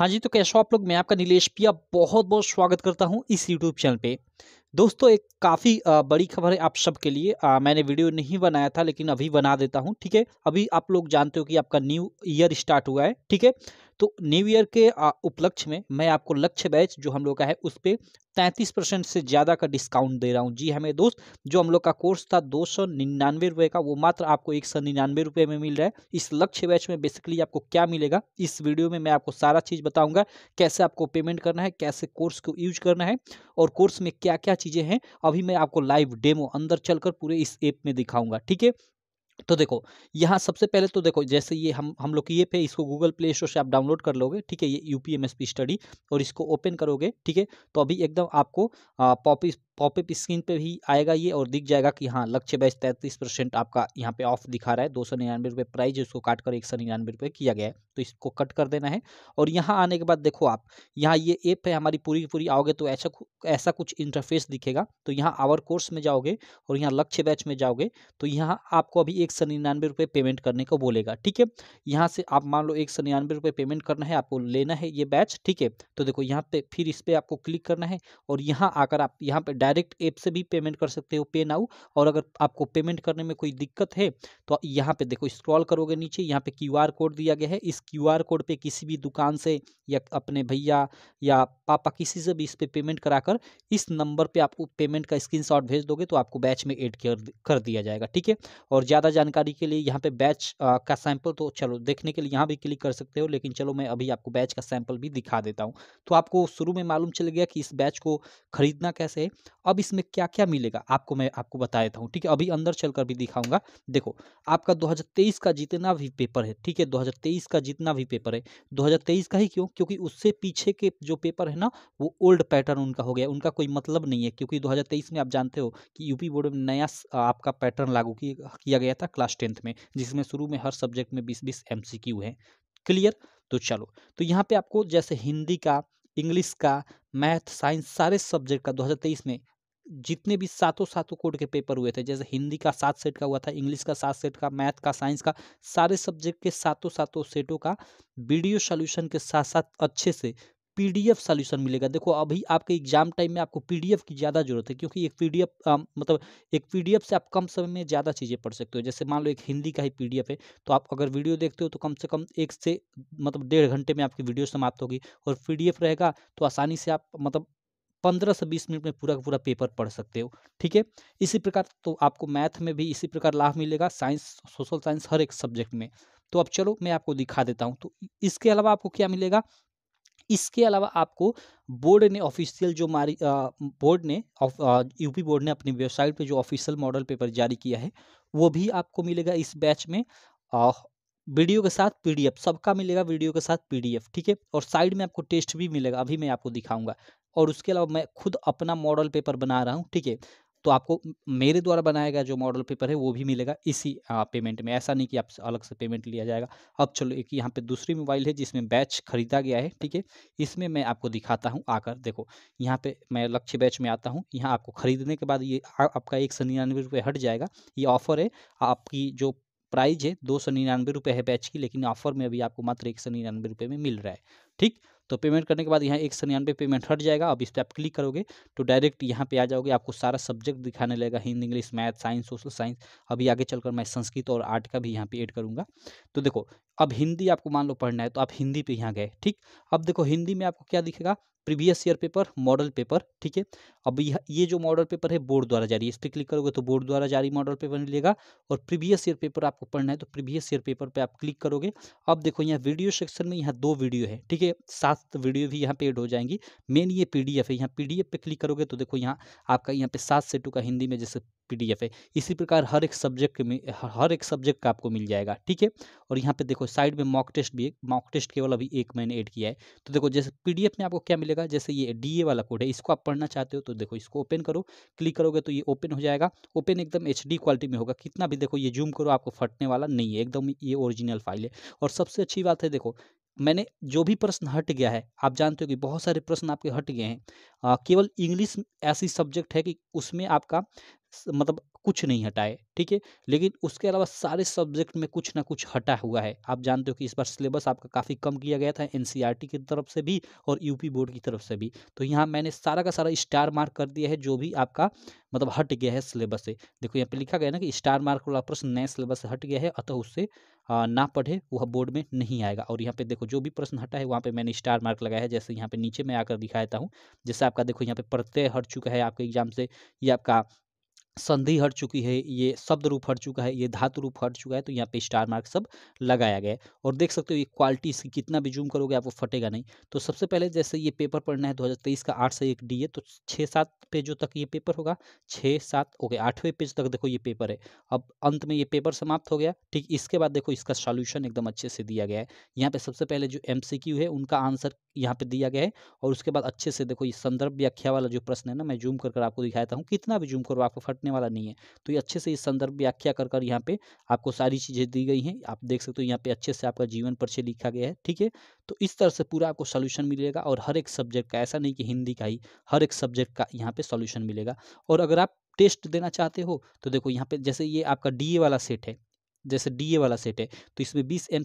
हाँ जी तो कैसे आप लोग मैं आपका नीलेश पिया बहुत बहुत स्वागत करता हूँ इस यूट्यूब चैनल पे दोस्तों एक काफ़ी बड़ी खबर है आप सबके लिए आ, मैंने वीडियो नहीं बनाया था लेकिन अभी बना देता हूँ ठीक है अभी आप लोग जानते हो कि आपका न्यू ईयर स्टार्ट हुआ है ठीक है तो न्यू ईयर के उपलक्ष्य में मैं आपको लक्ष्य बैच जो हम लोग का है उस पर तैंतीस परसेंट से ज़्यादा का डिस्काउंट दे रहा हूँ जी हमें हाँ दोस्त जो हम लोग का कोर्स था दो सौ निन्यानवे रुपये का वो मात्र आपको एक सौ निन्यानवे रुपये में मिल रहा है इस लक्ष्य बैच में बेसिकली आपको क्या मिलेगा इस वीडियो में मैं आपको सारा चीज़ बताऊँगा कैसे आपको पेमेंट करना है कैसे कोर्स को यूज करना है और कोर्स में क्या क्या चीज़ें हैं अभी मैं आपको लाइव डेमो अंदर चलकर पूरे इस ऐप में दिखाऊंगा ठीक है तो देखो यहाँ सबसे पहले तो देखो जैसे ये हम हम लोग की ये पे इसको गूगल प्ले स्टोर से आप डाउनलोड कर लोगे ठीक है ये U P M S P study और इसको ओपन करोगे ठीक है तो अभी एकदम आपको पॉप पॉपअप स्क्रीन पे भी आएगा ये और दिख जाएगा कि हाँ लक्ष्य बैच तैंतीस परसेंट आपका यहाँ पे ऑफ दिखा रहा है दो सौ निन्यानवे रुपये प्राइज उसको काट कर एक सौ निन्यानवे रुपये किया गया है तो इसको कट कर देना है और यहाँ आने के बाद देखो आप यहाँ ये ऐप है हमारी पूरी की पूरी आओगे तो ऐसा ऐसा कुछ इंटरफेस दिखेगा तो यहाँ आवर कोर्स में जाओगे और यहाँ लक्ष्य बैच में जाओगे तो यहाँ आपको अभी एक सौ निन्यानवे रुपये पेमेंट करने को बोलेगा ठीक है यहाँ से आप मान लो एक सौ निन्यानवे रुपये पेमेंट करना है आपको लेना है ये बैच ठीक है तो देखो यहाँ पे फिर इस पर आपको क्लिक करना है और यहाँ आकर आप यहाँ पे डायरेक्ट ऐप से भी पेमेंट कर सकते हो पे नाउ और अगर आपको पेमेंट करने में कोई दिक्कत है तो यहाँ पे देखो स्क्रॉल करोगे नीचे यहाँ पे क्यू कोड दिया गया है इस क्यू कोड पे किसी भी दुकान से या अपने भैया या पापा किसी से भी इस पर पे पेमेंट कराकर इस नंबर पर पे आपको पेमेंट का स्क्रीन भेज दोगे तो आपको बैच में एड कर दिया जाएगा ठीक है और ज़्यादा जानकारी के लिए यहाँ पे बैच का सैंपल तो चलो देखने के लिए यहाँ भी क्लिक कर सकते हो लेकिन चलो मैं अभी आपको बैच का सैंपल भी दिखा देता हूँ तो आपको शुरू में मालूम चल गया कि इस बैच को खरीदना कैसे है अब इसमें क्या क्या मिलेगा आपको मैं आपको बता देता हूँ ठीक है अभी अंदर चलकर भी दिखाऊंगा देखो आपका 2023 का जितना भी पेपर है ठीक है 2023 का जितना भी पेपर है 2023 का ही क्यों क्योंकि उससे पीछे के जो पेपर है ना वो ओल्ड पैटर्न उनका हो गया उनका कोई मतलब नहीं है क्योंकि दो में आप जानते हो कि यूपी बोर्ड में नया आपका पैटर्न लागू किया गया था क्लास टेंथ में जिसमें शुरू में हर सब्जेक्ट में बीस बीस एम है क्लियर तो चलो तो यहाँ पे आपको जैसे हिंदी का इंग्लिश का मैथ साइंस सारे सब्जेक्ट का 2023 में जितने भी सातों सातों कोड के पेपर हुए थे जैसे हिंदी का सात सेट का हुआ था इंग्लिश का सात सेट का मैथ का साइंस का सारे सब्जेक्ट के सातों सातों सेटों का वीडियो सोल्यूशन के साथ साथ अच्छे से पीडीएफ सॉल्यूशन मिलेगा देखो अभी आपके एग्जाम टाइम में आपको पीडीएफ की ज़्यादा ज़रूरत है क्योंकि एक पीडीएफ मतलब एक पीडीएफ से आप कम समय में ज़्यादा चीज़ें पढ़ सकते हो जैसे मान लो एक हिंदी का ही पीडीएफ है तो आप अगर वीडियो देखते हो तो कम से कम एक से मतलब डेढ़ घंटे में आपकी वीडियो समाप्त होगी और पीडीएफ रहेगा तो आसानी से आप मतलब पंद्रह से बीस मिनट में पूरा का पूरा पेपर पढ़ सकते हो ठीक है इसी प्रकार तो आपको मैथ में भी इसी प्रकार लाभ मिलेगा साइंस सोशल साइंस हर एक सब्जेक्ट में तो अब चलो मैं आपको दिखा देता हूँ तो इसके अलावा आपको क्या मिलेगा इसके अलावा आपको बोर्ड ने ऑफिशियल जो मारी बोर्ड ने यूपी बोर्ड ने अपनी वेबसाइट पे जो ऑफिशियल मॉडल पेपर जारी किया है वो भी आपको मिलेगा इस बैच में आ, वीडियो के साथ पीडीएफ सबका मिलेगा वीडियो के साथ पीडीएफ ठीक है और साइड में आपको टेस्ट भी मिलेगा अभी मैं आपको दिखाऊंगा और उसके अलावा मैं खुद अपना मॉडल पेपर बना रहा हूँ ठीक है तो आपको मेरे द्वारा बनाया गया जो मॉडल पेपर है वो भी मिलेगा इसी पेमेंट में ऐसा नहीं कि आप अलग से पेमेंट लिया जाएगा अब चलो एक यहाँ पे दूसरी मोबाइल है जिसमें बैच खरीदा गया है ठीक है इसमें मैं आपको दिखाता हूँ आकर देखो यहाँ पे मैं लक्ष्य बैच में आता हूँ यहाँ आपको खरीदने के बाद ये आपका एक सौ निन्यानवे रुपये हट जाएगा ये ऑफर है आपकी जो प्राइज है दो सौ निन्यानवे रुपये है बैच की लेकिन ऑफर में अभी आपको मात्र एक सौ निन्यानवे रुपये में मिल रहा है ठीक तो पेमेंट करने के बाद यहाँ एक सौ पेमेंट हट जाएगा अब इस पर आप क्लिक करोगे तो डायरेक्ट यहाँ पे आ जाओगे आपको सारा सब्जेक्ट दिखाने लगेगा Hindi English math science social science अभी आगे चलकर मैं संस्कृत और आर्ट का भी यहाँ पे ऐड करूँगा तो देखो अब हिंदी आपको मान लो पढ़ना है तो आप हिंदी पे यहाँ गए ठीक अब देखो हिंदी में आपको क्या दिखेगा previous year paper model paper ठीक है अब यह ये जो मॉडल पेपर है बोर्ड द्वारा जारी इस पर क्लिक करोगे तो बोर्ड द्वारा जारी मॉडल पेपर मिलेगा और प्रीवियस ईयर पेपर आपको पढ़ना है तो प्रीवियस ईयर पेपर पे आप क्लिक करोगे अब देखो यहाँ वीडियो सेक्शन में यहाँ दो वीडियो है ठीक है सात वीडियो भी यहाँ पे एड हो जाएंगी मेन ये पी है यहाँ पी पे क्लिक करोगे तो देखो यहाँ आपका यहाँ पे सात सेटू का हिंदी में जैसे पीडीएफ है इसी प्रकार हर एक सब्जेक्ट के हर एक सब्जेक्ट का आपको मिल जाएगा ठीक है और यहाँ पे देखो साइड में मॉक टेस्ट भी मॉक टेस्ट केवल अभी एक मैंने ऐड किया है तो देखो जैसे पीडीएफ में आपको क्या मिलेगा जैसे ये डी वाला कोड है इसको आप पढ़ना चाहते हो तो देखो इसको ओपन करो क्लिक करोगे तो ये ओपन हो जाएगा ओपन एकदम एच क्वालिटी में होगा कितना भी देखो ये जूम करो आपको फटने वाला नहीं है एकदम ये ओरिजिनल फाइल है और सबसे अच्छी बात है देखो मैंने जो भी प्रश्न हट गया है आप जानते हो कि बहुत सारे प्रश्न आपके हट गए हैं केवल इंग्लिश ऐसी सब्जेक्ट है कि उसमें आपका मतलब कुछ नहीं हटाए ठीक है लेकिन उसके अलावा सारे सब्जेक्ट में कुछ ना कुछ हटा हुआ है आप जानते हो कि इस बार सिलेबस आपका काफ़ी कम किया गया था एन की तरफ से भी और यूपी बोर्ड की तरफ से भी तो यहाँ मैंने सारा का सारा स्टार मार्क कर दिया है जो भी आपका मतलब हट गया है सिलेबस से देखो यहाँ पे लिखा गया ना कि स्टार मार्क वाला प्रश्न नए सिलेबस से हट गया है अतः उससे ना पढ़े वह बोर्ड में नहीं आएगा और यहाँ पे देखो जो भी प्रश्न हटा है वहाँ पे मैंने स्टार मार्क लगाया है जैसे यहाँ पे नीचे मैं आकर दिखाता हूँ जैसे आपका देखो यहाँ पे प्रत्यय हट चुका है आपके एग्जाम से ये आपका संधि हट चुकी है ये शब्द रूप हट चुका है ये धातु रूप हट चुका है तो यहाँ पे स्टार मार्क सब लगाया गया है और देख सकते हो ये क्वालिटी इसकी कितना भी जूम करोगे आपको फटेगा नहीं तो सबसे पहले जैसे ये पेपर पढ़ना है 2023 का आठ से एक डी है तो छः सात पेजों तक ये पेपर होगा छः सात ओके आठवें पेज तक देखो ये पेपर है अब अंत में ये पेपर समाप्त हो गया ठीक इसके बाद देखो इसका सॉल्यूशन एकदम अच्छे से दिया गया है यहाँ पर सबसे पहले जो एम है उनका आंसर यहाँ पर दिया गया है और उसके बाद अच्छे से देखो ये संदर्भ व्याख्या वाला जो प्रश्न है ना मैं जूम कर आपको दिखाता हूँ कितना भी जूम करो आपको फट कटने वाला नहीं है तो ये अच्छे से इस संदर्भ व्याख्या कर कर यहाँ पे आपको सारी चीज़ें दी गई हैं आप देख सकते हो यहाँ पे अच्छे से आपका जीवन परिचय लिखा गया है ठीक है तो इस तरह से पूरा आपको सोल्यूशन मिलेगा और हर एक सब्जेक्ट का ऐसा नहीं कि हिंदी का ही हर एक सब्जेक्ट का यहाँ पे सोल्यूशन मिलेगा और अगर आप टेस्ट देना चाहते हो तो देखो यहाँ पे जैसे ये आपका डीए वाला सेट है जैसे डी वाला सेट है तो इसमें बीस एम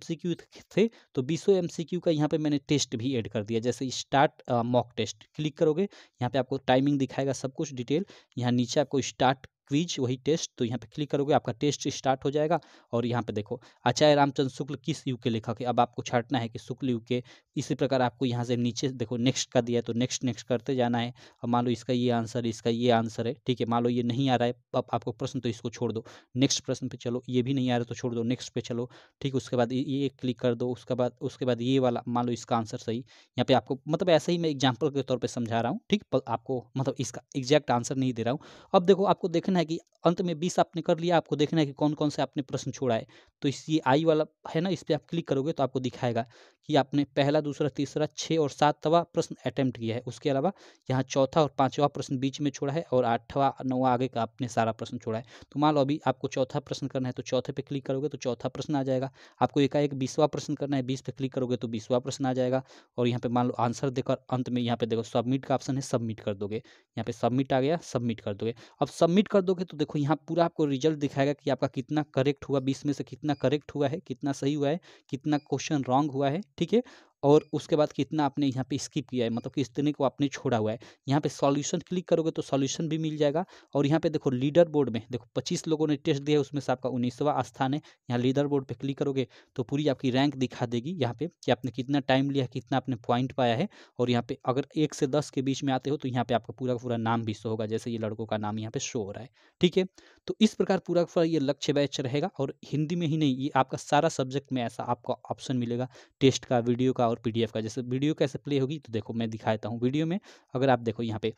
थे तो बीसों एम का यहाँ पे मैंने टेस्ट भी ऐड कर दिया जैसे स्टार्ट मॉक टेस्ट क्लिक करोगे यहाँ पे आपको टाइमिंग दिखाएगा सब कुछ डिटेल यहाँ नीचे आपको स्टार्ट क्विज वही टेस्ट तो यहाँ पे क्लिक करोगे आपका टेस्ट स्टार्ट हो जाएगा और यहाँ पे देखो आचार्य रामचंद्र शुक्ल किस युग के लेखक है अब आपको छाटना है कि शुक्ल युग के इसी प्रकार आपको यहाँ से नीचे देखो नेक्स्ट का दिया है तो नेक्स्ट नेक्स्ट करते जाना है अब मान लो इसका ये आंसर इसका ये आंसर है ठीक है मान लो ये नहीं आ रहा है अब आपको प्रश्न तो इसको छोड़ दो नेक्स्ट प्रश्न पे चलो ये भी नहीं आ रहा तो छोड़ दो नेक्स्ट पे चलो ठीक उसके बाद ये क्लिक कर दो उसके बाद उसके बाद ये वाला मान लो इसका आंसर सही यहाँ पे आपको मतलब ऐसे ही मैं एग्जाम्पल के तौर पर समझा रहा हूँ ठीक आपको मतलब इसका एग्जैक्ट आंसर नहीं दे रहा हूँ अब देखो आपको देखने देखना है कि अंत में बीस आपने कर लिया आपको देखना है कि कौन कौन से आपने प्रश्न छोड़ा है तो इस ये आई वाला है ना इस पर आप क्लिक करोगे तो आपको दिखाएगा कि आपने पहला दूसरा तीसरा छः और सातवा प्रश्न अटैम्प्ट किया है उसके अलावा यहाँ चौथा और पाँचवा प्रश्न बीच में छोड़ा है और आठवा नौवा आगे का आपने सारा प्रश्न छोड़ा है तो मान लो अभी आपको चौथा प्रश्न करना है तो चौथे पर क्लिक करोगे तो चौथा प्रश्न आ जाएगा आपको एकाएक बीसवा प्रश्न करना है बीस पे क्लिक करोगे तो बीसवा प्रश्न आ जाएगा और यहाँ पर मान लो आंसर देकर अंत में यहाँ पे देखो सबमिट का ऑप्शन है सबमिट कर दोगे यहाँ पे सबमिट आ गया सबमिट कर दोगे अब सबमिट कर दोगे तो देखो यहाँ पूरा आपको रिजल्ट दिखाएगा कि आपका कितना करेक्ट हुआ बीस में से कितना करेक्ट हुआ है कितना सही हुआ है कितना क्वेश्चन रॉन्ग हुआ है ठीक है और उसके बाद कितना आपने यहाँ पे स्किप किया है मतलब कि इतने को आपने छोड़ा हुआ है यहाँ पे सॉल्यूशन क्लिक करोगे तो सॉल्यूशन भी मिल जाएगा और यहाँ पे देखो लीडर बोर्ड में देखो पच्चीस लोगों ने टेस्ट दिया है उसमें से आपका उन्नीसवा स्थान है यहाँ लीडर बोर्ड पर क्लिक करोगे तो पूरी आपकी रैंक दिखा देगी यहाँ पर कि आपने कितना टाइम लिया कितना आपने पॉइंट पाया है और यहाँ पर अगर एक से दस के बीच में आते हो तो यहाँ पर आपका पूरा पूरा नाम भी शो होगा जैसे ये लड़कों का नाम यहाँ पर शो हो रहा है ठीक है तो इस प्रकार पूरा पूरा ये लक्ष्य बैच रहेगा और हिंदी में ही नहीं ये आपका सारा सब्जेक्ट में ऐसा आपको ऑप्शन मिलेगा टेस्ट का वीडियो का और पीडीएफ का जैसे वीडियो कैसे प्ले होगी तो देखो मैं दिखाता हूँ वीडियो में अगर आप देखो यहाँ पे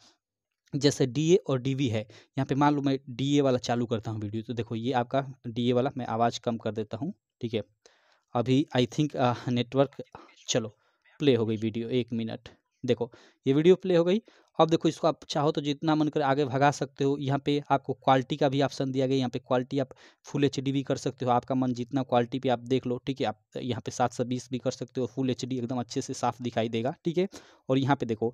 जैसे डी और डी है यहाँ पे मान लो मैं डी वाला चालू करता हूँ वीडियो तो देखो ये आपका डी वाला मैं आवाज़ कम कर देता हूँ ठीक है अभी आई थिंक नेटवर्क चलो प्ले हो गई वीडियो एक मिनट देखो ये वीडियो प्ले हो गई अब देखो इसको आप चाहो तो जितना मन करे आगे भगा सकते हो यहाँ पे आपको क्वालिटी का भी ऑप्शन दिया गया यहाँ पे क्वालिटी आप फुल एच भी कर सकते हो आपका मन जितना क्वालिटी पे आप देख लो ठीक है आप यहाँ पे सात सौ बीस भी कर सकते हो फुल एच एकदम अच्छे से साफ दिखाई देगा ठीक है और यहाँ पे देखो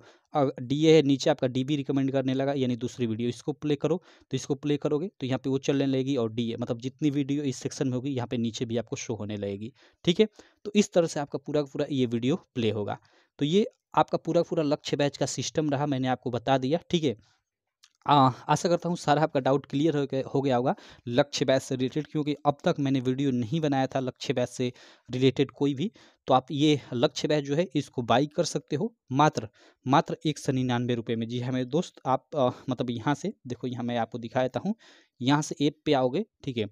डी ए है नीचे आपका डी बी रिकमेंड करने लगा यानी दूसरी वीडियो इसको प्ले करो तो इसको प्ले करोगे तो यहाँ पे वो चलने लगेगी और डी ए मतलब जितनी वीडियो इस सेक्शन में होगी यहाँ पे नीचे भी आपको शो होने लगेगी ठीक है तो इस तरह से आपका पूरा पूरा ये वीडियो प्ले होगा तो ये आपका पूरा पूरा लक्ष्य बैच का सिस्टम रहा मैंने आपको बता दिया ठीक है आशा करता हूँ सारा आपका डाउट क्लियर हो गया हो गया होगा लक्ष्य बैच से रिलेटेड क्योंकि अब तक मैंने वीडियो नहीं बनाया था लक्ष्य बैच से रिलेटेड कोई भी तो आप ये लक्ष्य बैच जो है इसको बाई कर सकते हो मात्र मात्र एक सौ निन्यानवे रुपये में जी हाँ मेरे दोस्त आप आ, मतलब यहाँ से देखो यहाँ मैं आपको दिखा देता हूँ यहाँ से ऐप पे आओगे ठीक है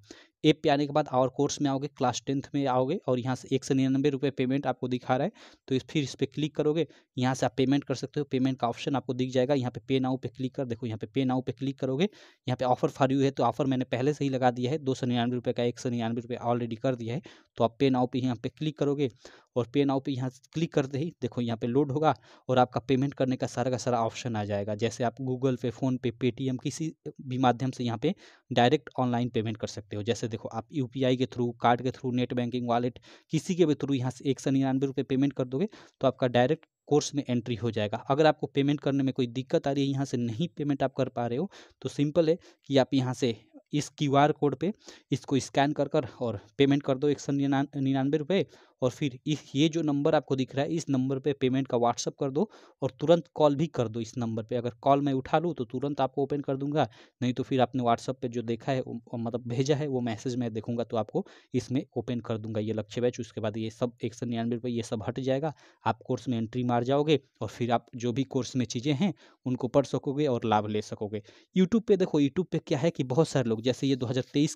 ऐप पे आने के बाद और कोर्स में आओगे क्लास टेंथ में आओगे और यहाँ से एक सौ निन्यानवे रुपये पेमेंट आपको दिखा रहा है तो इस फिर इस पर क्लिक करोगे यहाँ से आप पेमेंट कर सकते हो पेमेंट का ऑप्शन आपको दिख जाएगा यहाँ पे पे नाउ पे क्लिक कर देखो यहाँ पे पे नाउ पे क्लिक करोगे यहाँ पे ऑफर फॉर यू है तो ऑफर मैंने पहले से ही लगा दिया है दो सौ निन्यानवे रुपये का एक सौ निन्यानवे रुपये ऑलरेडी कर दिया है तो आप पे नाउ पे यहाँ पे क्लिक करोगे और पे नाउ पे यहाँ क्लिक करते ही देखो यहाँ पे लोड होगा और आपका पेमेंट करने का सारा का सारा ऑप्शन आ जाएगा जैसे आप गूगल पे फ़ोन पे पेटीएम किसी भी माध्यम से यहाँ पे डायरेक्ट ऑनलाइन पेमेंट कर सकते हो जैसे देखो आप यू के थ्रू कार्ड के थ्रू नेट बैंकिंग वॉलेट किसी के भी थ्रू यहाँ से एक सौ निन्यानवे रुपये पेमेंट कर दोगे तो आपका डायरेक्ट कोर्स में एंट्री हो जाएगा अगर आपको पेमेंट करने में कोई दिक्कत आ रही है यहाँ से नहीं पेमेंट आप कर पा रहे हो तो सिंपल है कि आप यहाँ से इस क्यू आर कोड पे इसको स्कैन कर कर और पेमेंट कर दो एक सौ निन्यानवे रुपये और फिर इस ये जो नंबर आपको दिख रहा है इस नंबर पे पेमेंट का व्हाट्सअप कर दो और तुरंत कॉल भी कर दो इस नंबर पे अगर कॉल मैं उठा लूँ तो तुरंत आपको ओपन कर दूंगा नहीं तो फिर आपने व्हाट्सअप पे जो देखा है मतलब भेजा है वो मैसेज मैं देखूंगा तो आपको इसमें ओपन कर दूंगा ये लक्ष्य बैच उसके बाद ये सब एक सौ निन्यानवे रुपये ये सब हट जाएगा आप कोर्स में एंट्री मार जाओगे और फिर आप जो भी कोर्स में चीज़ें हैं उनको पढ़ सकोगे और लाभ ले सकोगे यूट्यूब पर देखो यूट्यूब पर क्या है कि बहुत सारे लोग जैसे ये दो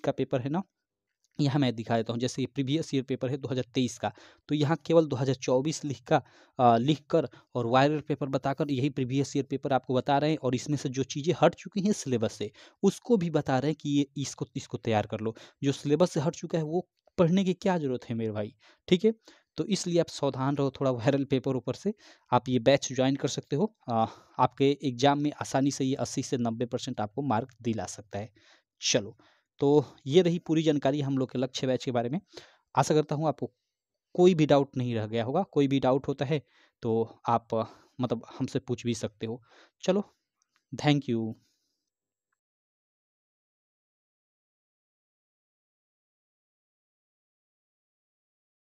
का पेपर है ना यहाँ मैं दिखा देता हूँ जैसे ये प्रीवियस ईयर पेपर है 2023 का तो यहाँ केवल 2024 लिख का लिख कर और वायरल पेपर बताकर यही प्रीवियस ईयर पेपर आपको बता रहे हैं और इसमें से जो चीज़ें हट चुकी हैं सिलेबस से उसको भी बता रहे हैं कि ये इसको इसको तैयार कर लो जो सिलेबस से हट चुका है वो पढ़ने की क्या ज़रूरत है मेरे भाई ठीक है तो इसलिए आप सावधान रहो थोड़ा वायरल पेपर ऊपर से आप ये बैच ज्वाइन कर सकते हो आ, आपके एग्ज़ाम में आसानी से ये अस्सी से नब्बे परसेंट आपको मार्क दिला सकता है चलो तो ये रही पूरी जानकारी हम लोग के लक्ष्य बैच के बारे में आशा करता हूँ आपको कोई भी डाउट नहीं रह गया होगा कोई भी डाउट होता है तो आप मतलब हमसे पूछ भी सकते हो चलो थैंक यू